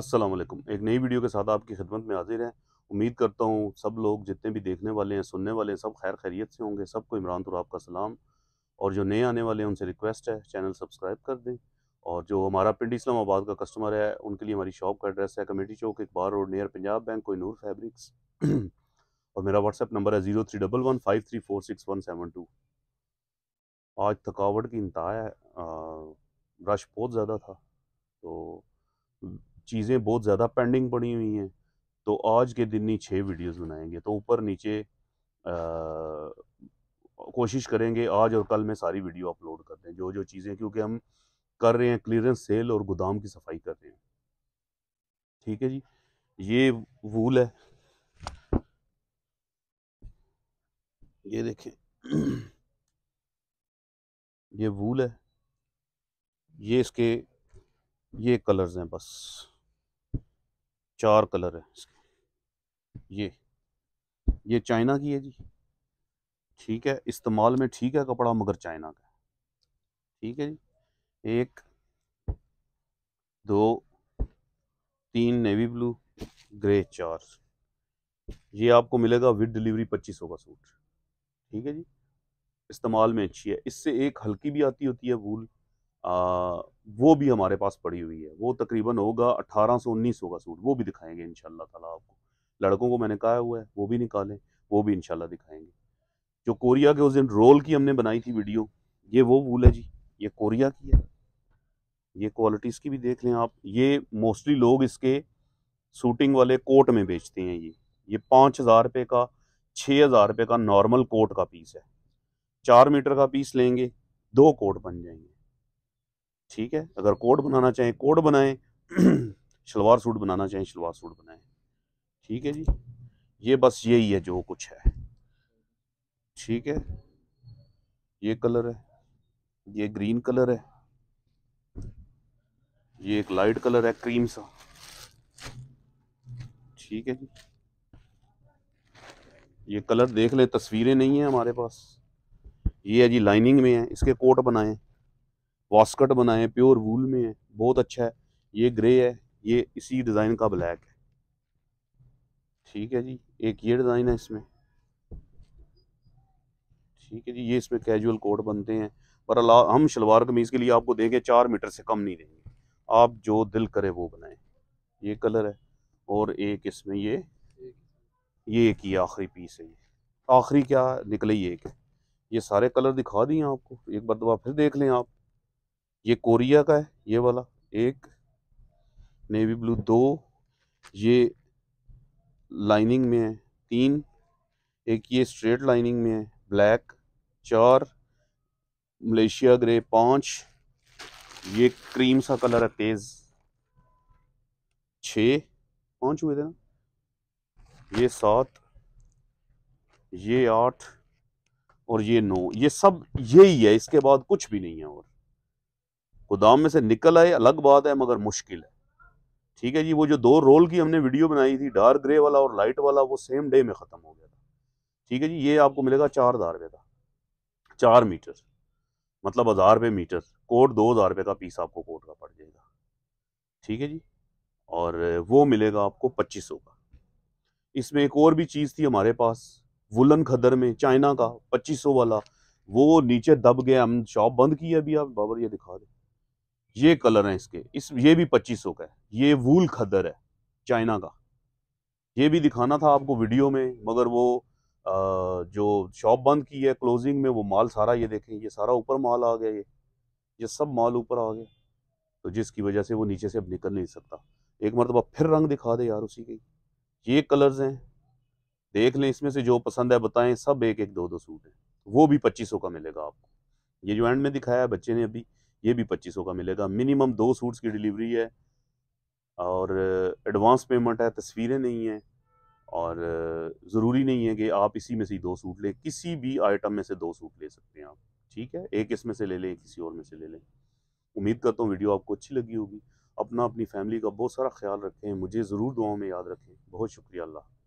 अस्सलाम वालेकुम एक नई वीडियो के साथ आपकी खिदमत में हाजिर है उम्मीद करता हूँ सब लोग जितने भी देखने वाले हैं सुनने वाले हैं सब खैर खैरियत से होंगे सबको इमरान तुराब का सलाम और जो नए आने वाले हैं उनसे रिक्वेस्ट है चैनल सब्सक्राइब कर दें और जो हमारा पिंडी इस्लामाबाद का कस्टमर है उनके लिए हमारी शॉप का एड्रेस है कमेटी चौक एक बार रोड नियर पंजाब बैंक कोई नूर फैब्रिक्स और मेरा व्हाट्सअप नंबर है zero three double one five three four six one seven two आज थकावट की इंतहा है रश बहुत ज़्यादा था तो चीज़ें बहुत ज़्यादा पेंडिंग पड़ी हुई हैं तो आज के दिन ही छः वीडियोस बनाएंगे तो ऊपर नीचे आ, कोशिश करेंगे आज और कल में सारी वीडियो अपलोड कर दें जो जो चीज़ें क्योंकि हम कर रहे हैं क्लियरेंस सेल और गोदाम की सफाई कर रहे हैं ठीक है जी ये वूल है ये देखें ये वूल है ये इसके ये कलर्स हैं बस चार कलर है इसके ये ये चाइना की है जी ठीक है इस्तेमाल में ठीक है कपड़ा मगर चाइना का ठीक है जी एक दो तीन नेवी ब्लू ग्रे चार ये आपको मिलेगा विद डिलीवरी पच्चीस सौ का सूट ठीक है जी इस्तेमाल में अच्छी है इससे एक हल्की भी आती होती है वूल वो भी हमारे पास पड़ी हुई है वो तकरीबन होगा अट्ठारह सौ उन्नीस सौ का सूट वो भी दिखाएंगे इन तला आपको लड़कों को मैंने कहा हुआ है वो भी निकालें वो भी इनशाला दिखाएंगे जो कोरिया के उस दिन रोल की हमने बनाई थी वीडियो ये वो वूल है जी ये कोरिया की है ये क्वालिटीज़ की भी देख लें आप ये मोस्टली लोग इसके सूटिंग वाले कोट में बेचते हैं ये ये पाँच हज़ार रुपये का छः हज़ार रुपये का नॉर्मल कोट का पीस है चार मीटर का पीस लेंगे दो कोट बन जाएंगे ठीक है अगर कोट बनाना चाहें कोट बनाएं शलवार सूट बनाना चाहें शलवार सूट बनाएं ठीक है जी ये बस यही है जो कुछ है ठीक है ये कलर है ये ग्रीन कलर है ये एक लाइट कलर है क्रीम सा ठीक है जी ये कलर देख ले तस्वीरें नहीं है हमारे पास ये है जी लाइनिंग में है इसके कोट बनाएं वॉस्कट बनाए प्योर वूल में है बहुत अच्छा है ये ग्रे है ये इसी डिज़ाइन का ब्लैक है ठीक है जी एक ये डिज़ाइन है इसमें ठीक है जी ये इसमें कैजुअल कोट बनते हैं पर अला हम शलवार कमीज़ के लिए आपको देंगे चार मीटर से कम नहीं देंगे आप जो दिल करे वो बनाएं ये कलर है और एक इसमें ये ये एक ही आखिरी पीस है ये आखिरी क्या निकले ये एक है ये सारे कलर दिखा दिए आपको एक बार दफा फिर देख लें आप ये कोरिया का है ये वाला एक नेवी ब्लू दो ये लाइनिंग में है तीन एक ये स्ट्रेट लाइनिंग में है ब्लैक चार मलेशिया ग्रे पाँच ये क्रीम सा कलर है तेज़ छ पाँच हुए थे ना ये सात ये आठ और ये नौ ये सब यही है इसके बाद कुछ भी नहीं है और गोदाम में से निकल आए अलग बात है मगर मुश्किल है ठीक है जी वो जो दो रोल की हमने वीडियो बनाई थी डार्क ग्रे वाला और लाइट वाला वो सेम डे में ख़त्म हो गया था ठीक है जी ये आपको मिलेगा चार हज़ार रुपये का चार मीटर मतलब हज़ार रुपये मीटर कोट दो हज़ार रुपये का पीस आपको कोट का पड़ जाएगा ठीक है जी और वो मिलेगा आपको पच्चीस सौ का इसमें एक और भी चीज़ थी हमारे पास वुलन खदर में चाइना का पच्चीस सौ वाला वो नीचे दब गया हम शॉप बंद की है अभी आप बाबर ये दिखा दें ये कलर हैं इसके इस ये भी पच्चीस सौ का है ये वूल खदर है चाइना का ये भी दिखाना था आपको वीडियो में मगर वो आ, जो शॉप बंद की है क्लोजिंग में वो माल सारा ये देखें ये सारा ऊपर माल आ गया ये ये सब माल ऊपर आ गया तो जिसकी वजह से वो नीचे से अब निकल नहीं सकता एक मरतबा फिर रंग दिखा दे यार उसी के ये कलर्स हैं देख लें इसमें से जो पसंद है बताएं सब एक एक दो दो सूट हैं वो भी पच्चीस सौ का मिलेगा आपको ये जो एंड में दिखाया है बच्चे ने अभी ये भी पच्चीस का मिलेगा मिनिमम दो सूट्स की डिलीवरी है और एडवांस पेमेंट है तस्वीरें नहीं हैं और ज़रूरी नहीं है कि आप इसी में से दो सूट लें किसी भी आइटम में से दो सूट ले सकते हैं आप ठीक है एक इसमें से ले लें किसी और में से ले लें उम्मीद करता हूँ वीडियो आपको अच्छी लगी होगी अपना अपनी फैमिली का बहुत सारा ख्याल रखें मुझे ज़रूर दुआओं में याद रखें बहुत शुक्रिया अल्लाह